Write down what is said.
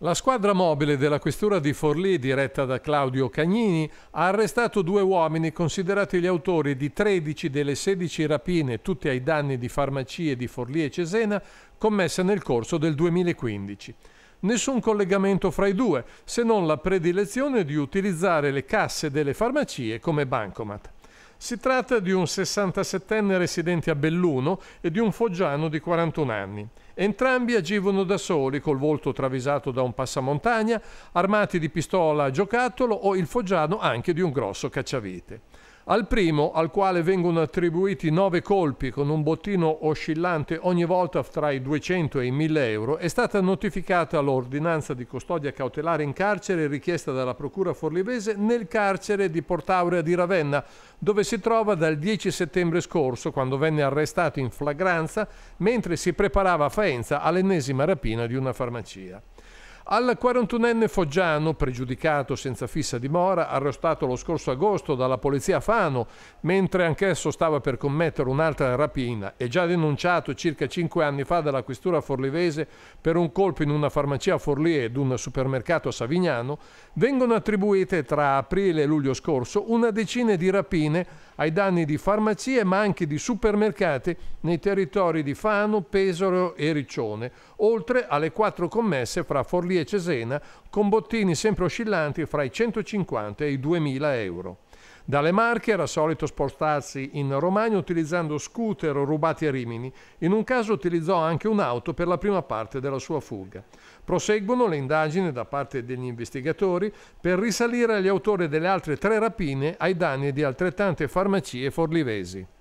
La squadra mobile della questura di Forlì, diretta da Claudio Cagnini, ha arrestato due uomini considerati gli autori di 13 delle 16 rapine, tutte ai danni di farmacie di Forlì e Cesena, commesse nel corso del 2015. Nessun collegamento fra i due, se non la predilezione di utilizzare le casse delle farmacie come bancomat. Si tratta di un 67enne residente a Belluno e di un foggiano di 41 anni. Entrambi agivano da soli, col volto travisato da un passamontagna, armati di pistola a giocattolo o il foggiano anche di un grosso cacciavite. Al primo, al quale vengono attribuiti nove colpi con un bottino oscillante ogni volta tra i 200 e i 1000 euro, è stata notificata l'ordinanza di custodia cautelare in carcere richiesta dalla Procura forlivese nel carcere di Portaurea di Ravenna, dove si trova dal 10 settembre scorso, quando venne arrestato in flagranza mentre si preparava a Faenza all'ennesima rapina di una farmacia. Al 41enne foggiano, pregiudicato senza fissa dimora, arrestato lo scorso agosto dalla polizia Fano, mentre anch'esso stava per commettere un'altra rapina e già denunciato circa 5 anni fa dalla questura forlivese per un colpo in una farmacia a Forlì ed un supermercato a Savignano, vengono attribuite tra aprile e luglio scorso una decina di rapine ai danni di farmacie ma anche di supermercati nei territori di Fano, Pesaro e Riccione, oltre alle quattro commesse fra Forlì e Cesena, con bottini sempre oscillanti fra i 150 e i 2.000 euro. Dalle Marche era solito spostarsi in Romagna utilizzando scooter rubati a Rimini. In un caso utilizzò anche un'auto per la prima parte della sua fuga. Proseguono le indagini da parte degli investigatori per risalire agli autori delle altre tre rapine ai danni di altrettante farmacie forlivesi.